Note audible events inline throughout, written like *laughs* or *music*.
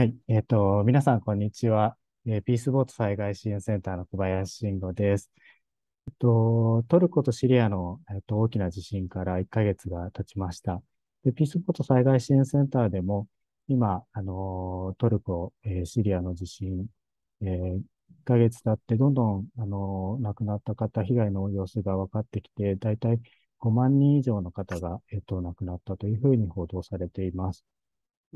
はい。えっ、ー、と、皆さん、こんにちは。えー、ピースボート災害支援センターの小林慎吾です。えっと、トルコとシリアの、えっと、大きな地震から1ヶ月が経ちました。でピースボート災害支援センターでも、今、あのトルコ、えー、シリアの地震、えー、1ヶ月経ってどんどん、あの亡くなった方、被害の様子が分かってきて、だいたい5万人以上の方が、えっと、亡くなったというふうに報道されています。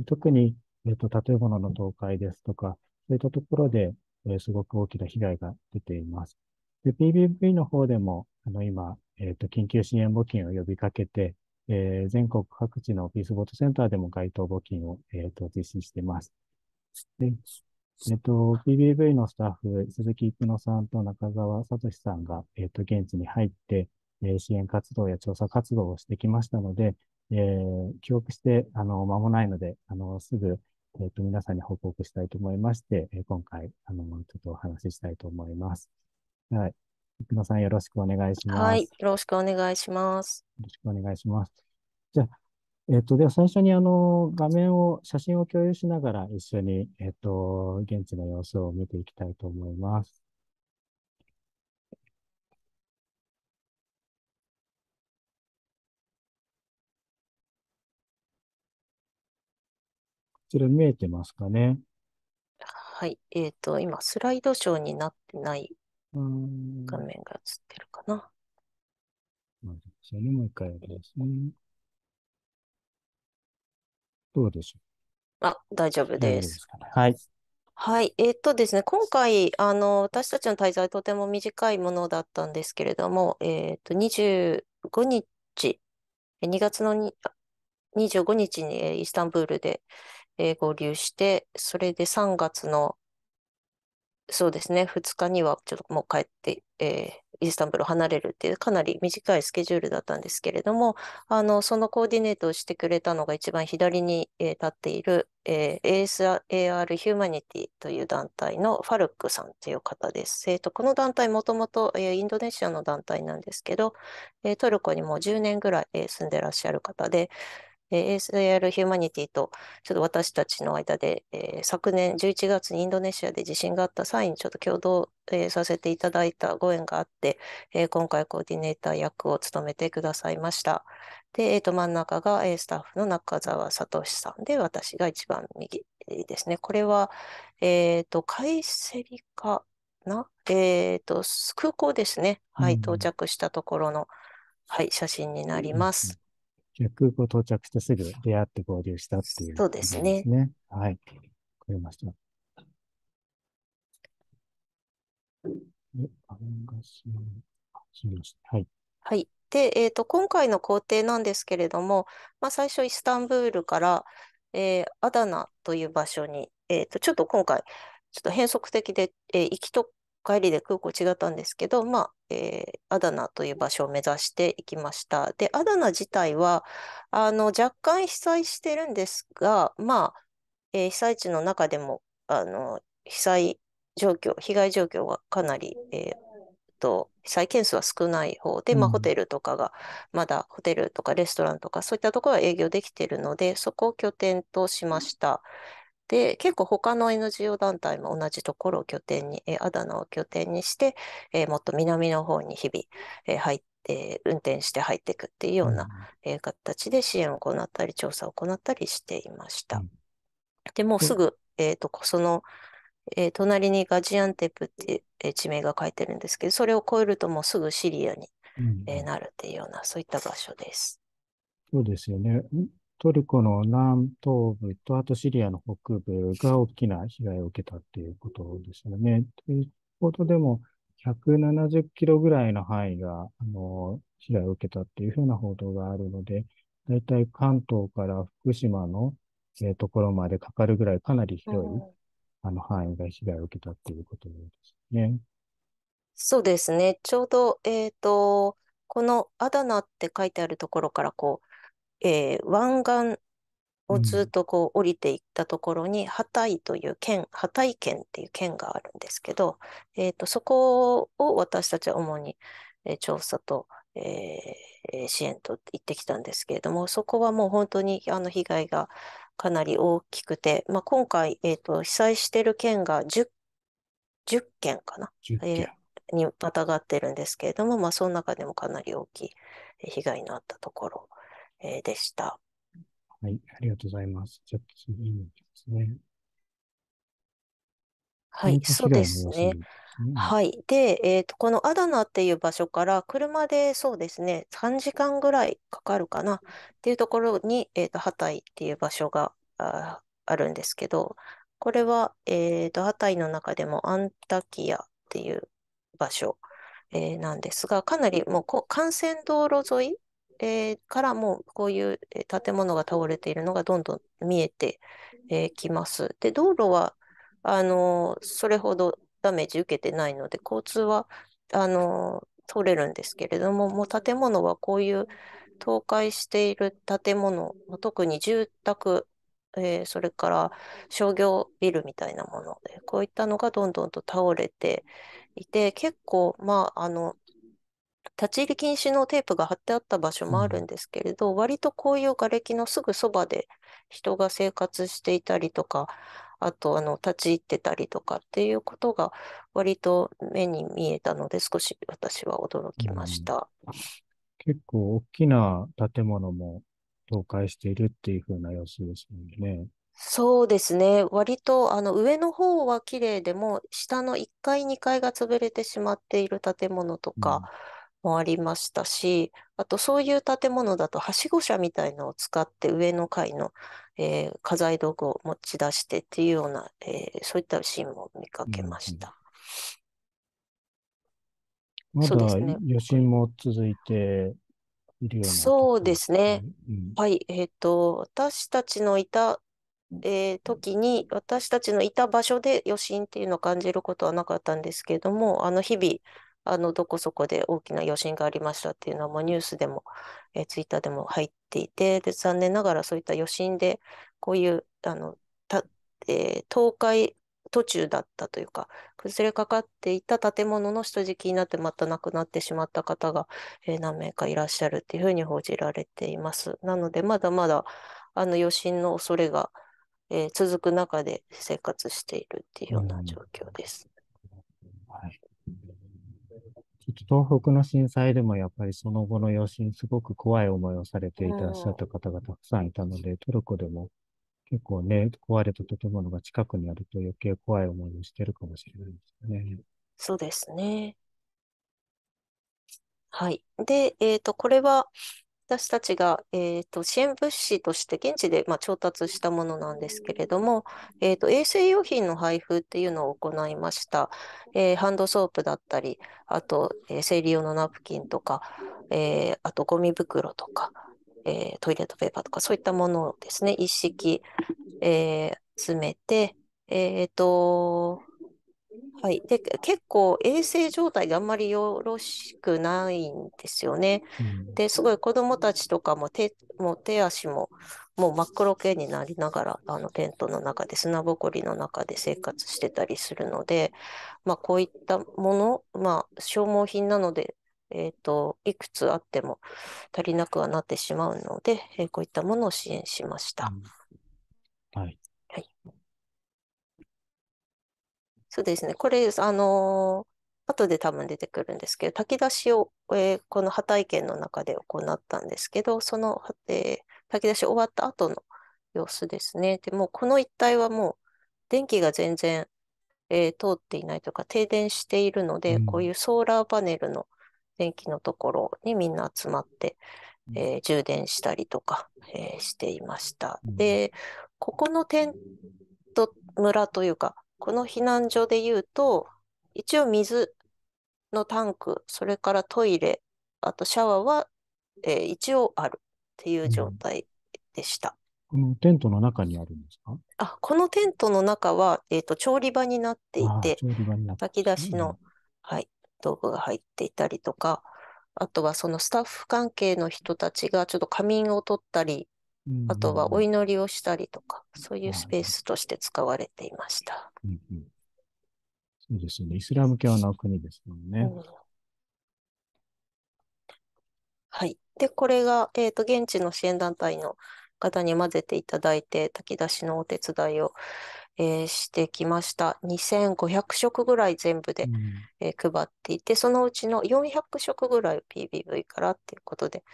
特にえっ、ー、と、建物の倒壊ですとか、そういったところで、えー、すごく大きな被害が出ています。で、PBV の方でも、あの、今、えっ、と、緊急支援募金を呼びかけて、えー、全国各地のピースボートセンターでも該当募金を、えーと、実施しています。で、えっ、ー、と、PBV のスタッフ、鈴木育乃さんと中澤聡さんが、えっ、ー、と、現地に入って、えー、支援活動や調査活動をしてきましたので、えー、記憶して、あの、間もないので、あの、すぐ、えっ、と、皆さんに報告したいと思いまして、え今回、あの、ちょっとお話ししたいと思います。はい。生野さん、よろしくお願いします。はい。よろしくお願いします。よろしくお願いします。じゃあ、えっ、と、では最初に、あの、画面を、写真を共有しながら、一緒に、えっ、と、現地の様子を見ていきたいと思います。それ見えてますかね。はい。えっ、ー、と、今、スライドショーになってない画面が映ってるかな。まず、ね、もう一回ですね。どうでしょう。あ、大丈夫です。ですね、はい。はい。えっ、ー、とですね、今回、あの、私たちの滞在とても短いものだったんですけれども、えっ、ー、と、25日、2月のに25日にイスタンブールで、合流して、それで3月の、そうですね、2日にはちょっともう帰って、えー、イスタンブルを離れるっていうかなり短いスケジュールだったんですけれども、あの、そのコーディネートをしてくれたのが一番左に、立っている、えー、ASAR ヒューマニティという団体のファルックさんという方です。えっ、ー、と、この団体もともと、えー、インドネシアの団体なんですけど、えー、トルコにも10年ぐらい、えー、住んでらっしゃる方で、え ASAR ヒューマニティとちょっと私たちの間で、えー、昨年11月にインドネシアで地震があった際にちょっと共同、えー、させていただいたご縁があって、えー、今回コーディネーター役を務めてくださいました。で、えー、と真ん中が、えー、スタッフの中澤聡さんで私が一番右ですね。これは、えっ、ー、と、カイセリかな、えっ、ー、と、空港ですね。はい、到着したところの、はい、写真になります。空港到着してすぐ出会って合流したっていう、ね、そうですね。はい。わかりました。はい。はい。で、えっ、ー、と、今回の工程なんですけれども、まあ、最初、イスタンブールから、えー、アダナという場所に、えっ、ー、と、ちょっと今回、ちょっと変則的で、えー、行きと帰りで空港違ったんですけど、まあ、えー、アダナという場所を目指していきました。で、アダナ自体は、あの、若干被災してるんですが、まあ、えー、被災地の中でも、あの、被災状況、被害状況がかなり、えー、と、被災件数は少ない方で、まあ、ホテルとかが、まだホテルとかレストランとか、そういったところは営業できているので、そこを拠点としました。で、結構他の NGO 団体も同じところを拠点に、えアダナを拠点にして、えー、もっと南の方に日々、え入って、え運転して入っていくっていうような、え形で支援を行ったり、調査を行ったりしていました。で、もうすぐ、えっ、と、その、えー、隣にガジアンテプっていう地名が書いてるんですけど、それを超えるともうすぐシリアに、えなるっていうような、そういった場所です。そうですよね。トルコの南東部と、あとシリアの北部が大きな被害を受けたっていうことですよね。ということでも、170キロぐらいの範囲が、あの、被害を受けたっていうふうな報道があるので、大体関東から福島の、えー、ところまでかかるぐらいかなり広い、うん、あの範囲が被害を受けたっていうことですね。そうですね。ちょうど、えっ、ー、と、このアダナって書いてあるところから、こう、えー、湾岸をずっとこう降りていったところに、ハタイという県、ハタイ県っていう県があるんですけど、えーと、そこを私たちは主に、えー、調査と、えー、支援と行ってきたんですけれども、そこはもう本当にあの被害がかなり大きくて、まあ、今回、えーと、被災している県が 10, 10県かな。県えーにまたがってるんですけれども、まあ、その中でもかなり大きい被害のあったところえー、でした。はい、ありがとうございます。じゃあ次に行きますね。はい、そうですね。はい。で、えーと、このアダナっていう場所から車でそうですね、3時間ぐらいかかるかなっていうところに、えーと、ハタイっていう場所があるんですけど、これは、えーと、ハタイの中でもアンタキアっていう場所、えー、なんですが、かなりもう幹線道路沿いえー、からもこういう建物が倒れているのがどんどん見えてき、えます。で、道路はあのそれほどダメージ受けてないので、交通はあの通れるんですけれども、もう建物はこういう倒壊している建物、特に住宅、えー、それから商業ビルみたいなもので、こういったのがどんどんと倒れていて、結構、まあ、あの、立ち入り禁止のテープが貼ってあった場所もあるんですけれど、うん、割とこういう瓦礫のすぐそばで人が生活していたりとか、あとあの立ち入ってたりとかっていうことが割と目に見えたので、少し私は驚きました。うん、結構大きな建物も倒壊しているっていう風な様子ですもんね。そうですね。割と、あの、上の方は綺麗でも、下の1階、2階が潰れてしまっている建物とか、もありましたし、あとそういう建物だと、はしご車みたいのを使って上の階の、えー、家財道具を持ち出してっていうような、えー、そういったシーンも見かけました。ううでまだ余震も続いているような、そうですね。うん、はい。えっ、と、私たちのいたえー、時に私たちのいた場所で余震っていうのを感じることはなかったんですけれどもあの日々あのどこそこで大きな余震がありましたっていうのはもうニュースでも、えー、ツイッターでも入っていてで残念ながらそういった余震でこういうあのた、えー、倒壊途中だったというか崩れかかっていた建物の人質になってまた亡くなってしまった方が、えー、何名かいらっしゃるっていうふうに報じられています。なのでまだまだあの余震の恐れが、えー、続く中で生活しているっていうような状況です。東北の震災でもやっぱりその後の余震、すごく怖い思いをされていらっしゃった方がたくさんいたので、トルコでも結構ね、壊れた建物が近くにあると余計怖い思いをしてるかもしれないですね。そうですね。はい。で、えっ、ー、と、これは、私たちが、えーと、支援物資として現地で、まあ、調達したものなんですけれども、えーと、衛生用品の配布っていうのを行いました。えー、ハンドソープだったり、あと、えー、生理用のナプキンとか、えー、あとゴミ袋とか、えトイレットペーパーとか、そういったものをですね、一式、え詰めて、えっ、と、はい、で結構衛生状態があんまりよろしくないんですよね。うん、ですごい子どもたちとかも手もう手足ももう真っ黒系になりながらあのテントの中で砂ぼこりの中で生活してたりするので、まあ、こういったもの、まあ、消耗品なので、えーと、いくつあっても足りなくはなってしまうので、えー、こういったものを支援しました。うん、はいそうですね。これ、あのー、後で多分出てくるんですけど、炊き出しを、えー、この破体験の中で行ったんですけど、その、えー、炊き出し終わった後の様子ですね。でも、この一帯はもう、電気が全然、えー、通っていないというか、停電しているので、うん、こういうソーラーパネルの電気のところにみんな集まって、えー、充電したりとか、えー、していました。で、ここのテント村というか、この避難所で言うと、一応水のタンク、それからトイレ、あとシャワーは、えー、一応あるっていう状態でした。このテントの中にあるんですかあこのテントの中は、えーと、と調理場になっていて、炊き出しの、はい、道具が入っていたりとか、あとはそのスタッフ関係の人たちがちょっと仮眠を取ったり、あとはお祈りをしたりとか、そういうスペースとして使われていました。うんうん、そうですね。イスラム教の国ですもんね。うん、はい。で、これが、えっ、ー、と、現地の支援団体の方に混ぜていただいて、炊き出しのお手伝いを、えー、してきました。2500食ぐらい全部で、うん、えー、配っていて、そのうちの400食ぐらい PBV からっていうことで、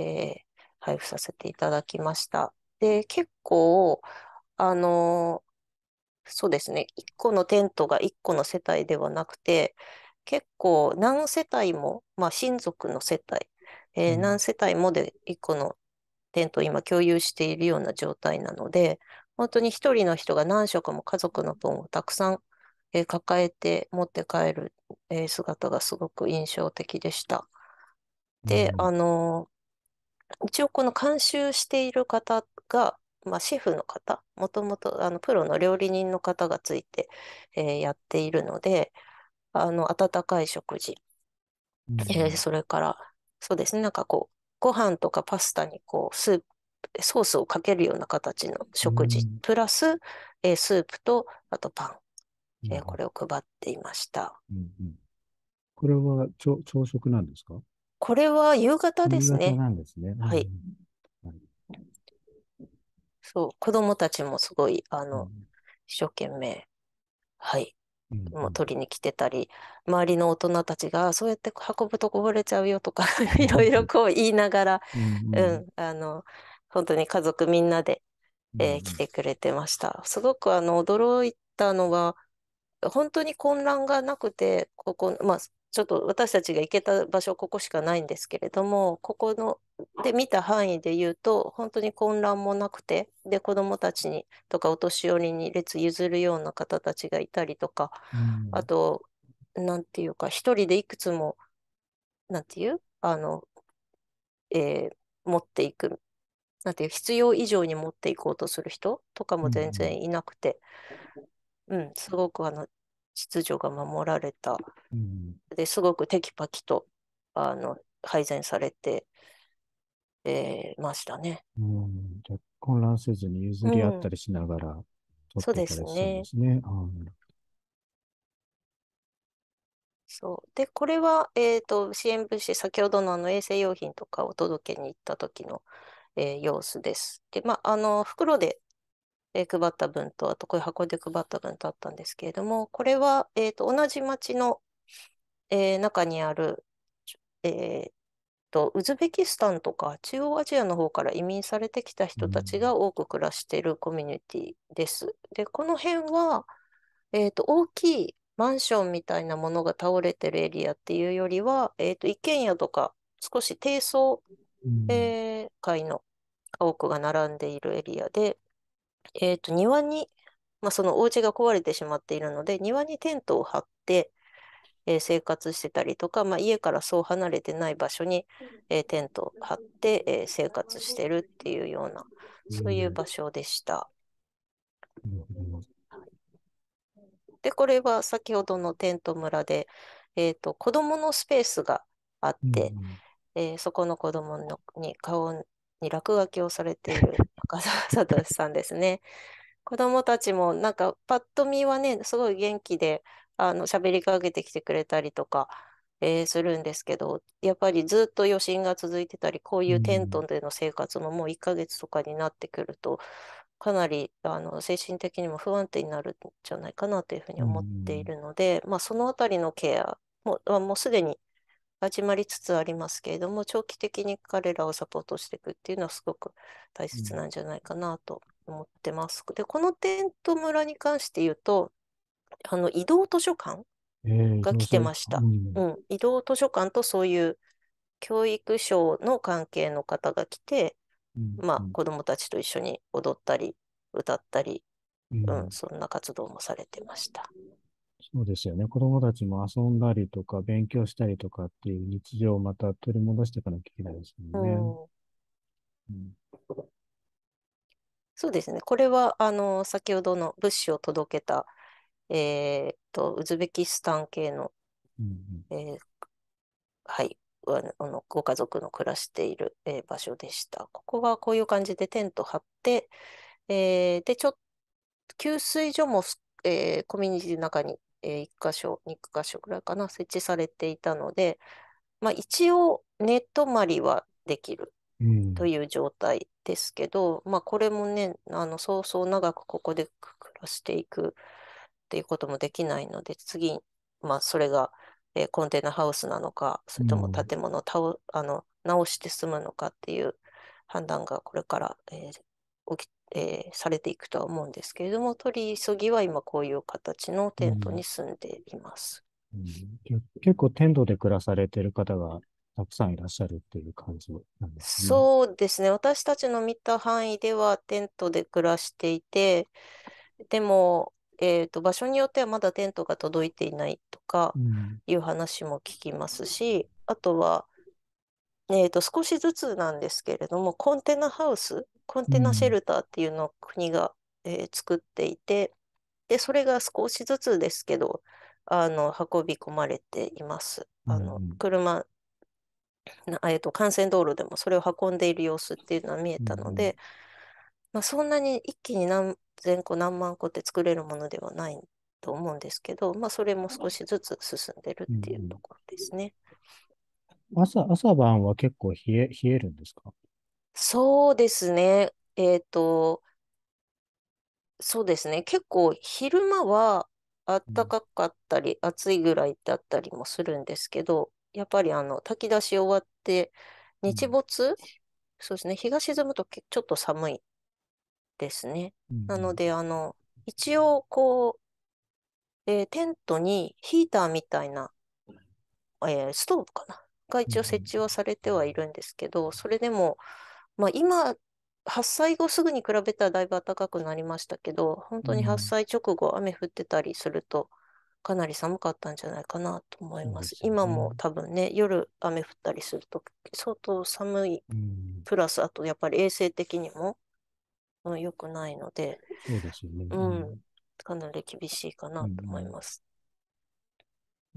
えー、配布させていただきました。で、結構、あの、そうですね、1個のテントが1個の世帯ではなくて、結構何世帯も、まあ、親族の世帯、えー何世帯もで1個のテントを今共有しているような状態なので、本当に1人の人が何色も家族の分をたくさん、えー、抱えて持って帰る、えー、姿がすごく印象的でした。で、あの一応この監修している方が、まあ、シェフの方、もともとあのプロの料理人の方がついて、えー、やっているので、あの温かい食事、うん、えー、それから、そうですね、なんかこう、ご飯とかパスタにこうスープ、ソースをかけるような形の食事、うん、プラス、えー、スープと、あとパン、うえー、これを配っていました。うんうん、これは朝食なんですかこれは夕方ですね。夕方なんですね。はい。そう、子供たちもすごい、あの、一生懸命、はい、もう取りに来てたり、周りの大人たちが、そうやって運ぶとこぼれちゃうよとかいろいろこう言いながら、うん、うん、あの、本当に家族みんなで、えー、来てくれてました。すごくあの驚いたのは、本当に混乱がなくて、ここ、まあ、ちょっと私たちが行けた場所、ここしかないんですけれども、ここので見た範囲で言うと、本当に混乱もなくて、で、子どもたちにとか、お年寄りに列譲るような方たちがいたりとか、うん、あと、なんていうか、一人でいくつも、なんていうあの、えー、持っていく、なんていう、必要以上に持っていこうとする人とかも全然いなくて、うん、うん、すごくあの秩序が守られた、うん、ですごくテキパキとあの配膳されて、えー、ましたね、うん。混乱せずに譲り合ったりしながら、うん、そうですね。そうでこれは、えーと、と支援物資、先ほどのあの衛生用品とかを届けに行った時の、えー、様子です。で、まあ、あの袋でえ配った分と、あとこういう箱で配った分とあったんですけれども、これは、えーと、同じ町の、えー、中にある、えーと、ウズベキスタンとか中央アジアの方から移民されてきた人たちが多く暮らしているコミュニティです。で、この辺は、えーと、大きいマンションみたいなものが倒れてるエリアっていうよりは、えーと、一軒家とか少し低層、えー、階の家屋が並んでいるエリアで、えっ、ー、と、庭に、まあ、そのお家が壊れてしまっているので、庭にテントを張って、えー、生活してたりとか、まあ、家からそう離れてない場所に、えー、テントを張って、えー、生活してるっていうような、そういう場所でした。で、これは先ほどのテント村で、えーと、子どものスペースがあって、えそこの子どものに顔に落書きをされている中澤さんですね。*laughs* 子どもたちもなんかパッと見はねすごい元気であの喋りかけてきてくれたりとか、えー、するんですけどやっぱりずっと余震が続いてたりこういうテントでの生活ももう1ヶ月とかになってくるとかなりあの精神的にも不安定になるんじゃないかなというふうに思っているので、まあ、そのあたりのケアももうすでに始まりつつありますけれども、長期的に彼らをサポートしていくっていうのはすごく大切なんじゃないかなと思ってます。うん、で、このテント村に関して言うと、あの移動図書館が来てました、えー、うん、移動図書館とそういう教育省の関係の方が来て、うん、まあ、子どもたちと一緒に踊ったり歌ったり、うん、うん、そんな活動もされてました。そうですよね。子供たちも遊んだりとか、勉強したりとかっていう日常をまた取り戻していかなきゃいけないですよね。うん、うんそうですね。これは、あの、先ほどの物資を届けた、えー、っと、ウズベキスタン系の、うんうんえー、はい、あの、ご家族の暮らしている、えー、場所でした。ここはこういう感じでテント張って、えー、で、ちょっと、給水所もえー、コミュニティの中に、えー、1箇所、2箇所ぐらいかな、設置されていたので、まあ、一応、寝泊まりはできるという状態ですけど、うん、まあ、これもね、あのそうそう長くここで暮らしていくっていうこともできないので、次、まあ、それが、えー、コンテナハウスなのか、それとも建物をうん、あの直して住むのかっていう判断がこれから、えー、起きえー、されていくとは思うんですけれども、取り急ぎは今こういう形のテントに住んでいます。うん、結構テントで暮らされてる方がたくさんいらっしゃるっていう感じなんですね。そうですね。私たちの見た範囲ではテントで暮らしていて、でも、えーと、と場所によってはまだテントが届いていないとかいう話も聞きますし、うん、あとはえと少しずつなんですけれどもコンテナハウスコンテナシェルターっていうのを国が、えー、作っていてでそれが少しずつですけどあの運び込まれています。あの車えと幹線道路でもそれを運んでいる様子っていうのは見えたので、まあ、そんなに一気に何千個何万個って作れるものではないと思うんですけど、まあ、それも少しずつ進んでるっていうところですね。朝、朝晩は結構冷え、冷えるんですかそうですね。えっと、そうですね。結構昼間はあったかかったり、暑いぐらいだったりもするんですけど、やっぱりあの、炊き出し終わって、日没、そうですね。日が沈むとちょっと寒いですね。なので、あの、一応、こう、えーテントにヒーターみたいな、えーストーブかなが一応設置はされてはいるんですけど、それでも、まあ、今、8歳後すぐに比べたらだいぶ暖かくなりましたけど、本当に8歳直後、雨降ってたりすると、かなり寒かったんじゃないかなと思います。すね、今も多分ね、夜雨降ったりすると、相当寒い、プラス、あとやっぱり衛生的にも良、うん、くないので、かなり厳しいかなと思います。うん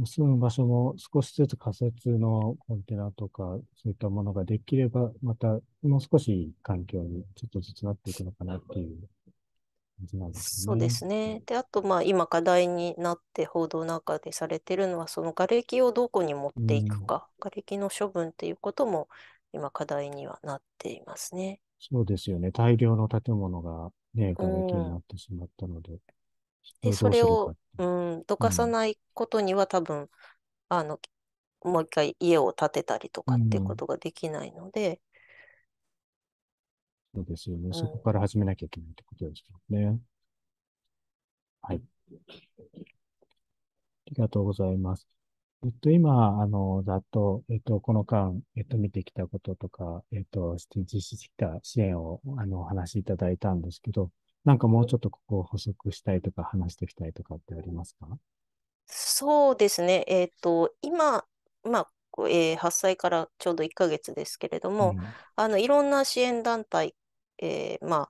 住む場所も少しずつ仮設のコンテナとか、そういったものができれば、またもう少し環境にちょっとずつなっていくのかなっていう感じなんですね。そうですね。で、あと、まあ、今課題になって報道なんかでされてるのは、その瓦礫をどこに持っていくか、うん、瓦礫の処分っていうことも今課題にはなっていますね。そうですよね。大量の建物がね、瓦礫になってしまったので。うんで、それを、うん、どかさないことには多分、うん、あの、もう一回家を建てたりとかっていうことができないので。そうですよね。そこから始めなきゃいけないってことですよね。はい。ありがとうございます。えっと、今、あの、ざっと、えっと、この間、えっと、見てきたこととか、えっと、して実施してきた支援を、あの、お話しいただいたんですけど、なんかもうちょっとここを補足したいとか話していきたいとかってありますかそうですね。えっ、ー、と、今、まあ、えー、発災からちょうど1ヶ月ですけれども、うん、あのいろんな支援団体、えー、まあ、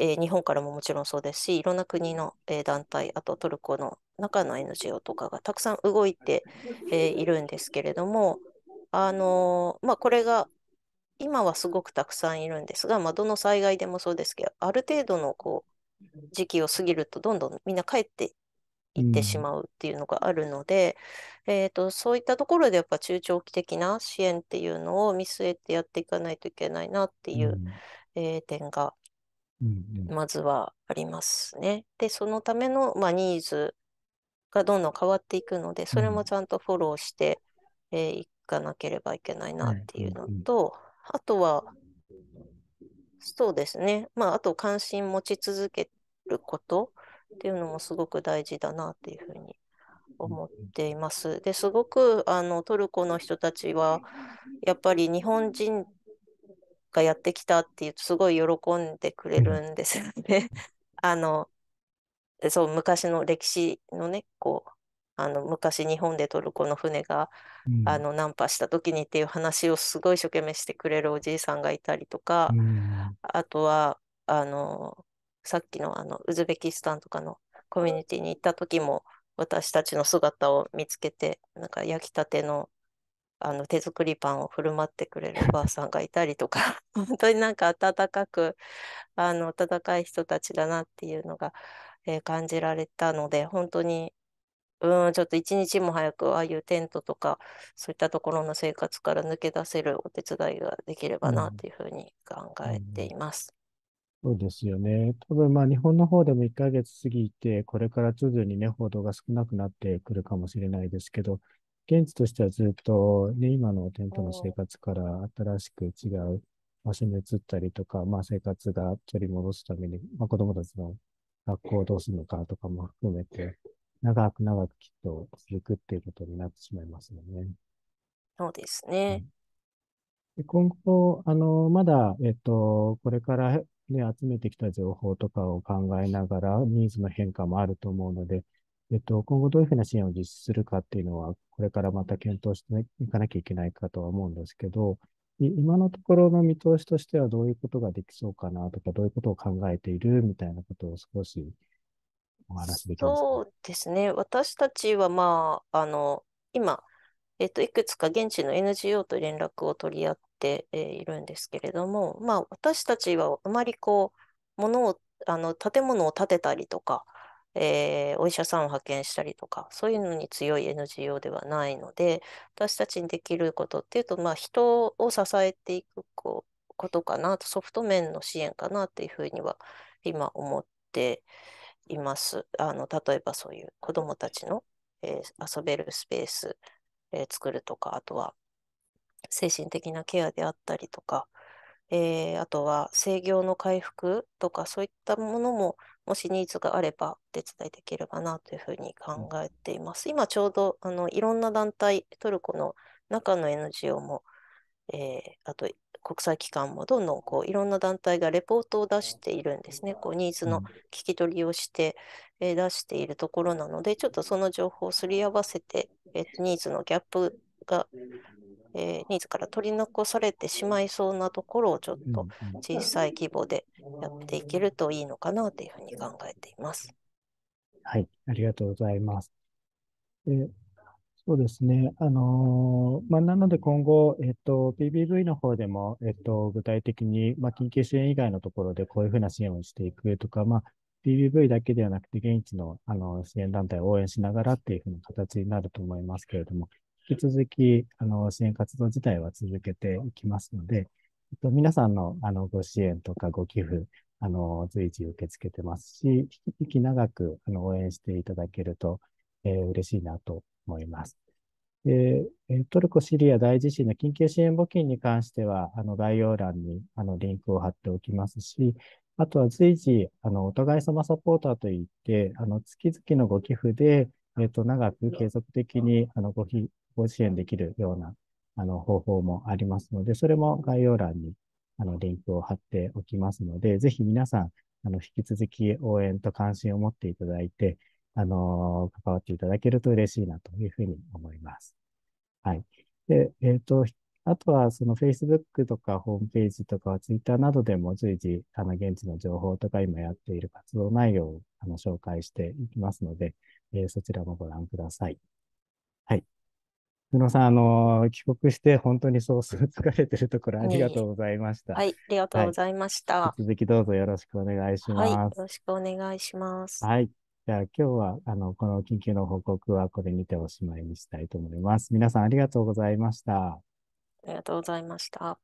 えー、日本からももちろんそうですし、いろんな国の、え団体、あとトルコの中の NGO とかがたくさん動いて、えいるんですけれども、あのまあ、これが今はすごくたくさんいるんですが、まあ、どの災害でもそうですけど、ある程度のこう時期を過ぎると、どんどんみんな帰っていってしまうっていうのがあるので、うん、えーと、そういったところでやっぱ中長期的な支援っていうのを見据えてやっていかないといけないなっていう、うん、えー、点が、まずはありますね。で、そのための、まあ、ニーズがどんどん変わっていくので、それもちゃんとフォローして、うん、えー、いかなければいけないなっていうのと、うんあとは、そうですね。まあ、あと関心持ち続けることっていうのもすごく大事だなっていうふうに思っています。ですごくあのトルコの人たちはやっぱり日本人がやってきたっていうとすごい喜んでくれるんですよね。*laughs* あのそう昔の歴史のねこうあの昔日本でトルコの船が、うん、あの難破した時にっていう話をすごい一生懸命してくれるおじいさんがいたりとか、うん、あとはあのさっきのあのウズベキスタンとかのコミュニティに行った時も私たちの姿を見つけてなんか焼きたてのあの手作りパンを振る舞ってくれるおばあさんがいたりとか *laughs* 本当になんか温かくあの温かい人たちだなっていうのが、えー、感じられたので本当にうん、ちょっと一日も早く、ああいうテントとか、そういったところの生活から抜け出せるお手伝いができればなというふうに考えています。うんうん、そうですよね。多分まあ日本の方でも1ヶ月過ぎて、これから徐々にね、報道が少なくなってくるかもしれないですけど、現地としてはずっと、ね、今のテントの生活から新しく違う場所に移ったりとか、まあ、生活が取り戻すために、まあ、子供たちの学校をどうするのかとかも含めて、長く長くきっと続くっていうことになってしまいますよね。そうですね。うん、で今後、あの、まだ、えっと、これからね、集めてきた情報とかを考えながら、ニーズの変化もあると思うので、えっと、今後どういうふうな支援を実施するかっていうのは、これからまた検討していかなきゃいけないかとは思うんですけど、今のところの見通しとしてはどういうことができそうかなとか、どういうことを考えているみたいなことを少しお話できますかそうですね。私たちは、まあ、あの、今、えっと、いくつか現地の NGO と連絡を取り合って、えー、いるんですけれども、まあ、私たちはあまりこう、ものを、あの、建物を建てたりとか、えー、お医者さんを派遣したりとか、そういうのに強い NGO ではないので、私たちにできることっていうと、まあ、人を支えていくことかなと、ソフト面の支援かなっていうふうには今思っています。あの例えばそういう子どもたちの、えー、遊べるスペース、えー、作るとか、あとは精神的なケアであったりとか、えー、あとは制御の回復とかそういったものももしニーズがあればお手伝いできればなというふうに考えています。今ちょうどあのいろんな団体、トルコの中の NGO も、えー、あと国際機関もどんどんこういろんな団体がレポートを出しているんですね、こうニーズの聞き取りをして、え出しているところなので、ちょっとその情報をすり合わせて、えー、ニーズのギャップが、えー、ニーズから取り残されてしまいそうなところをちょっと小さい規模でやっていけるといいのかなというふうに考えています。はい、ありがとうございます。そうですね。あのまあ、なので今後、えっと、PBV の方でも、えっと、具体的に、まあ、緊急支援以外のところでこういうふうな支援をしていくとか、まあ、PBV だけではなくて、現地のあの支援団体を応援しながらっていうふうな形になると思いますけれども、引き続き、あの、支援活動自体は続けていきますので、えっと、皆さんの、あの、ご支援とかご寄付、あの、随時受け付けてますし、引き長く、あの、応援していただけると、えー、嬉しいなと思います。で、トルコ・シリア大地震の緊急支援募金に関しては、あの概要欄にあのリンクを貼っておきますし、あとは随時、あの、お互い様サポーターといって、あの、月々のご寄付で、えっ、と、長く継続的に、あの、ごひ、ご支援できるような、あの、方法もありますので、それも概要欄に、あの、リンクを貼っておきますので、ぜひ皆さん、あの、引き続き応援と関心を持っていただいて、あの、関わっていただけると嬉しいなというふうに思います。はい。で、えっ、ー、と、あとは、その Facebook とかホームページとか Twitter などでも随時、あの、現地の情報とか今やっている活動内容をあの紹介していきますので、えー、そちらもご覧ください。はい。宇野さん、あの、帰国して本当にそうする疲れてるところありがとうございました。はい、ありがとうございました。はい、引き続きどうぞよろしくお願いします、はい。よろしくお願いします。はい。じゃあ今日は、あの、この緊急の報告はこれにておしまいにしたいと思います。皆さんありがとうございました。ありがとうございました。